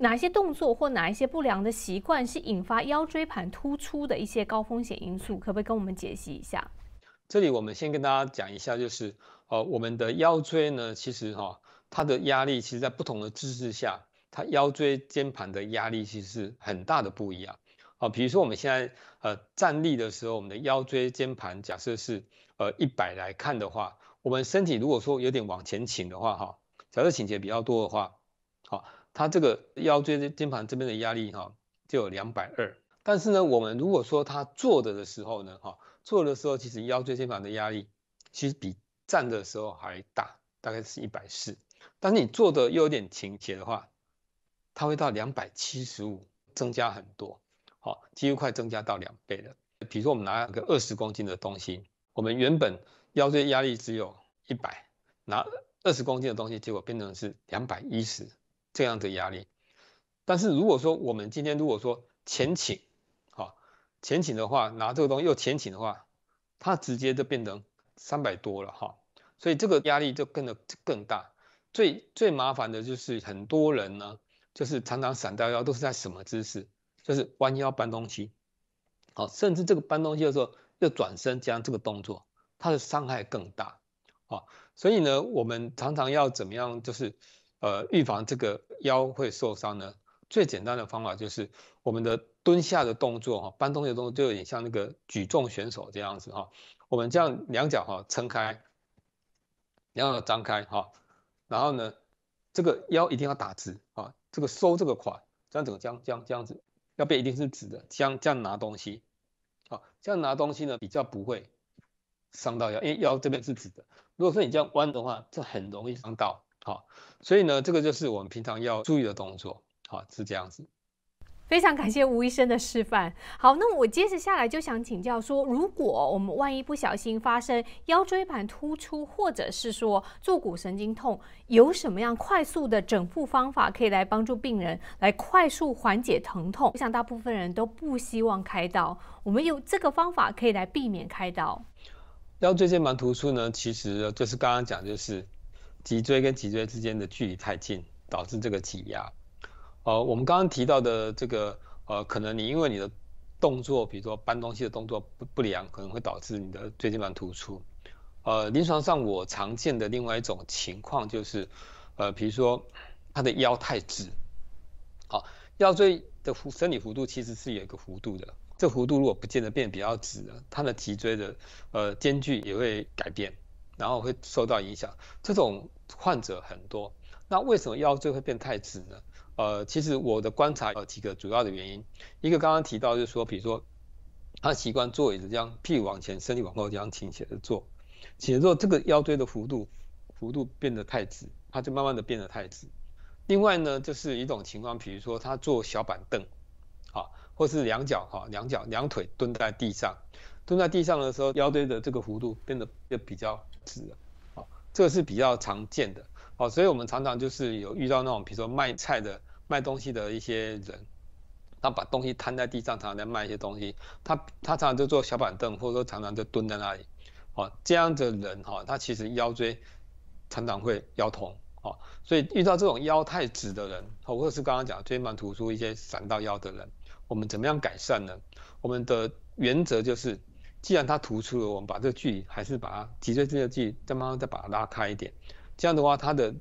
哪些动作或哪一些不良的习惯是引发腰椎盘突出的一些高风险因素？可不可以跟我们解析一下？这里我们先跟大家讲一下，就是呃，我们的腰椎呢，其实哈，它的压力其实在不同的姿势下，它腰椎间盘的压力其实很大的不一样。啊，比如说我们现在呃站立的时候，我们的腰椎间盘假设是呃一百来看的话，我们身体如果说有点往前倾的话，哈，假设倾斜比较多的话，好。他这个腰椎间盘这边的压力哈，就有两百二。但是呢，我们如果说他坐着的时候呢，哈，坐的时候其实腰椎间盘的压力其实比站的时候还大，大概是一百四。是你坐的又有点倾斜的话，它会到两百七十五，增加很多，好，几乎快增加到两倍了。比如说我们拿个二十公斤的东西，我们原本腰椎压力只有一百，拿二十公斤的东西，结果变成是两百一十。这样的压力，但是如果说我们今天如果说前倾，哈，前倾的话，拿这个东西又前倾的话，它直接就变成三百多了哈，所以这个压力就更的更大。最最麻烦的就是很多人呢，就是常常闪到腰都是在什么姿势？就是弯腰搬东西，好，甚至这个搬东西的时候又转身，这样这个动作它的伤害更大，啊，所以呢，我们常常要怎么样？就是呃，预防这个。腰会受伤呢，最简单的方法就是我们的蹲下的动作哈，搬东西的动作就有点像那个举重选手这样子哈。我们这样两脚哈撑开，然后张开哈，然后呢，这个腰一定要打直啊，这个收这个胯，这样整个这样这样这样子，腰背一定是直的，这样这样拿东西，好，这样拿东西呢比较不会伤到腰，因为腰这边是直的。如果说你这样弯的话，就很容易伤到。好，所以呢，这个就是我们平常要注意的动作，好是这样子。非常感谢吴医生的示范。好，那我接着下来就想请教说，如果我们万一不小心发生腰椎盘突出，或者是说坐骨神经痛，有什么样快速的整复方法可以来帮助病人来快速缓解疼痛？我想大部分人都不希望开刀，我们有这个方法可以来避免开刀。腰椎间盘突出呢，其实就是刚刚讲就是。脊椎跟脊椎之间的距离太近，导致这个挤压。呃，我们刚刚提到的这个，呃，可能你因为你的动作，比如说搬东西的动作不不良，可能会导致你的椎间盘突出。呃，临床上我常见的另外一种情况就是，呃，比如说他的腰太直，好，腰椎的弧生理弧度其实是有一个弧度的，这弧度如果不见得变比较直了，它的脊椎的呃间距也会改变。然后会受到影响，这种患者很多。那为什么腰椎会变太直呢？呃，其实我的观察有几个主要的原因。一个刚刚提到就是说，比如说他习惯坐椅子这样，屁股往前，身体往后这样倾斜着坐，斜坐这个腰椎的幅度幅度变得太直，他就慢慢的变得太直。另外呢，就是一种情况，比如说他坐小板凳，啊，或是两脚哈两脚两腿蹲在地上。蹲在地上的时候，腰椎的这个弧度变得就比较直了，好，这个是比较常见的，好，所以我们常常就是有遇到那种比如说卖菜的、卖东西的一些人，他把东西摊在地上，常常在卖一些东西，他他常常就坐小板凳，或者说常常就蹲在那里，好，这样的人哈，他其实腰椎常常会腰痛，好，所以遇到这种腰太直的人，或者是刚刚讲椎盘突出一些闪到腰的人，我们怎么样改善呢？我们的原则就是。既然它突出了，我们把这个距离还是把它脊椎之间的距离再慢慢再把它拉开一点，这样的话它的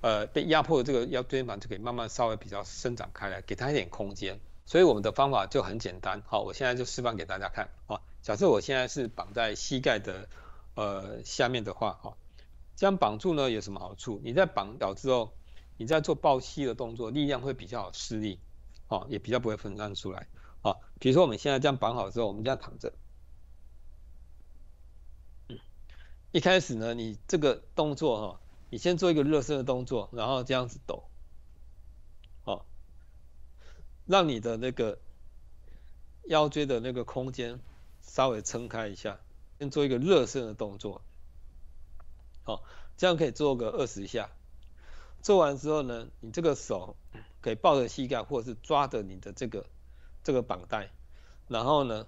呃被压迫的这个腰椎板就可以慢慢稍微比较伸展开来，给它一点空间。所以我们的方法就很简单，好，我现在就示范给大家看啊。假设我现在是绑在膝盖的呃下面的话，哈，这样绑住呢有什么好处？你在绑倒之后，你在做抱膝的动作，力量会比较施力，哦，也比较不会分散出来，啊，比如说我们现在这样绑好之后，我们这样躺着。一开始呢，你这个动作哈，你先做一个热身的动作，然后这样子抖，好，让你的那个腰椎的那个空间稍微撑开一下，先做一个热身的动作，好，这样可以做个二十下。做完之后呢，你这个手可以抱着膝盖，或者是抓着你的这个这个绑带，然后呢。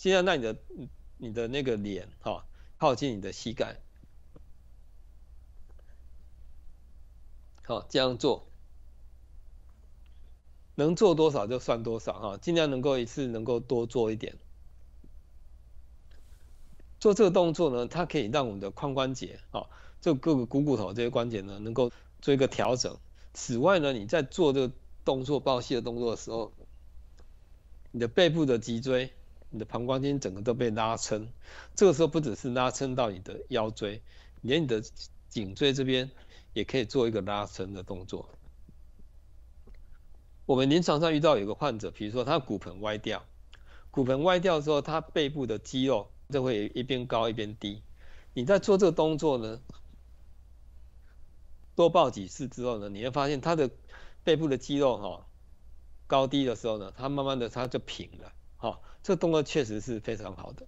尽量让你的你的那个脸哈靠近你的膝盖，好，这样做，能做多少就算多少哈，尽量能够一次能够多做一点。做这个动作呢，它可以让我们的髋关节啊，就各个股骨头这些关节呢，能够做一个调整。此外呢，你在做这个动作抱膝的动作的时候，你的背部的脊椎。你的膀胱经整个都被拉伸，这个时候不只是拉伸到你的腰椎，连你的颈椎这边也可以做一个拉伸的动作。我们临床上遇到有个患者，比如说他骨盆歪掉，骨盆歪掉之后，他背部的肌肉就会一边高一边低。你在做这个动作呢，多抱几次之后呢，你会发现他的背部的肌肉哈高低的时候呢，他慢慢的他就平了。好，这个动作确实是非常好的。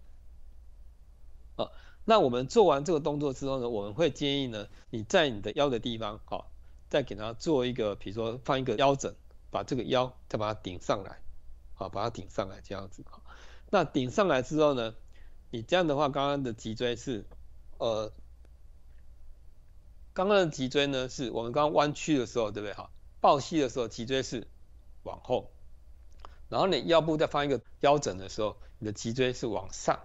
哦，那我们做完这个动作之后呢，我们会建议呢，你在你的腰的地方，好，再给它做一个，比如说放一个腰枕，把这个腰再把它顶上来，好，把它顶上来这样子。好，那顶上来之后呢，你这样的话，刚刚的脊椎是，呃，刚刚的脊椎呢是我们刚刚弯曲的时候，对不对？哈，抱膝的时候脊椎是往后。然后你腰部再放一个腰枕的时候，你的脊椎是往上，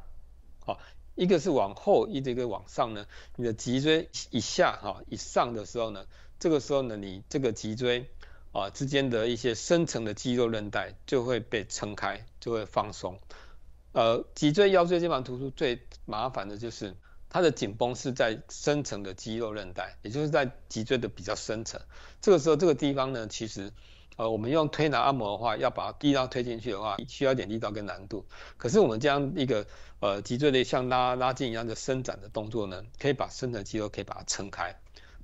好，一个是往后，一一个往上呢，你的脊椎以下哈，以上的时候呢，这个时候呢，你这个脊椎啊之间的一些深层的肌肉韧带就会被撑开，就会放松。呃，脊椎腰椎间盘突出最麻烦的就是它的紧绷是在深层的肌肉韧带，也就是在脊椎的比较深层。这个时候这个地方呢，其实。呃，我们用推拿按摩的话，要把力道推进去的话，需要点力道跟难度。可是我们这样一个呃脊椎的像拉拉筋一样的伸展的动作呢，可以把伸展肌肉可以把它撑开，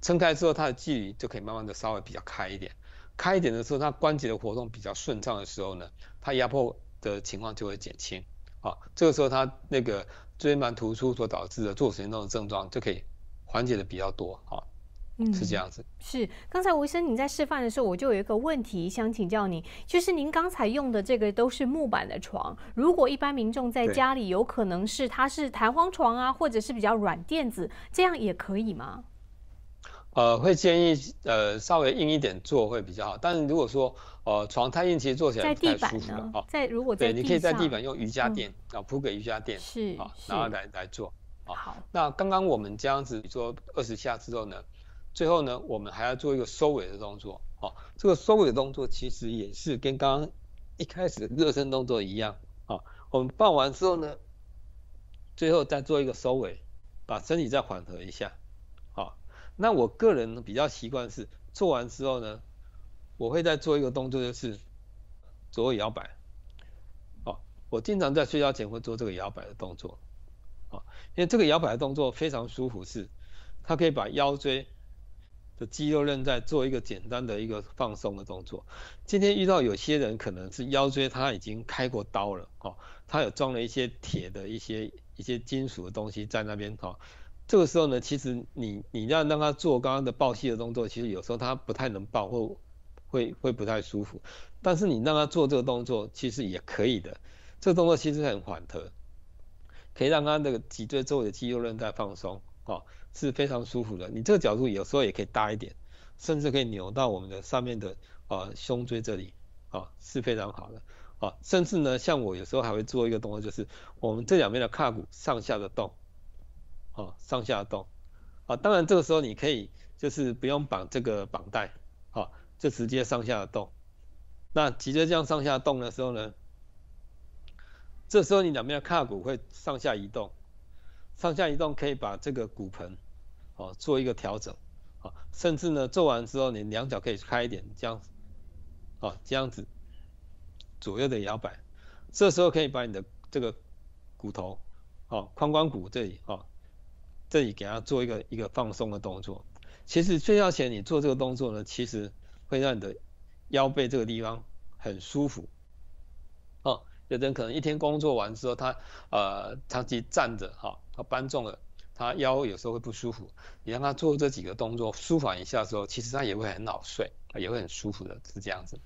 撑开之后它的距离就可以慢慢的稍微比较开一点，开一点的时候，它关节的活动比较顺畅的时候呢，它压迫的情况就会减轻，啊，这个时候它那个椎盘突出所导致的坐骨神经痛的症状就可以缓解的比较多，好。是这样子。是，刚才吴医生你在示范的时候，我就有一个问题想请教您，就是您刚才用的这个都是木板的床，如果一般民众在家里，有可能是它是弹簧床啊，或者是比较软垫子，这样也可以吗？呃，会建议呃稍微硬一点做会比较好，但是如果说呃床太硬，其实坐起来太地舒服了啊。在如果对你可以在地板用瑜伽垫啊铺个瑜伽垫，是啊，然后来来做啊。好，那刚刚我们这样子做二十下之后呢？最后呢，我们还要做一个收尾的动作哦，这个收尾的动作其实也是跟刚刚一开始热身动作一样哦，我们放完之后呢，最后再做一个收尾，把身体再缓和一下哦，那我个人比较习惯是做完之后呢，我会再做一个动作，就是左右摇摆。好，我经常在睡觉前会做这个摇摆的动作哦，因为这个摇摆的动作非常舒服，是它可以把腰椎。的肌肉韧带做一个简单的一个放松的动作。今天遇到有些人可能是腰椎他已经开过刀了哦，他有装了一些铁的一些一些金属的东西在那边哦。这个时候呢，其实你你让让他做刚刚的抱膝的动作，其实有时候他不太能抱，会会会不太舒服。但是你让他做这个动作其实也可以的，这个动作其实很缓和，可以让他的脊椎周围的肌肉韧带放松。哦，是非常舒服的。你这个角度有时候也可以大一点，甚至可以扭到我们的上面的呃胸椎这里，啊是非常好的。啊，甚至呢，像我有时候还会做一个动作，就是我们这两边的胯骨上下的动，啊上下的动。啊，当然这个时候你可以就是不用绑这个绑带，啊就直接上下的动。那直接这样上下动的时候呢，这时候你两边的胯骨会上下移动。上下移动可以把这个骨盆哦做一个调整哦，甚至呢做完之后你两脚可以开一点，这样哦，这样子左右的摇摆，这时候可以把你的这个骨头哦髋关骨这里哦这里给它做一个一个放松的动作。其实睡觉前你做这个动作呢，其实会让你的腰背这个地方很舒服哦，有人可能一天工作完之后，他呃长期站着哈，他搬重了，他腰有时候会不舒服。你让他做这几个动作，舒缓一下之后，其实他也会很好睡，也会很舒服的，是这样子。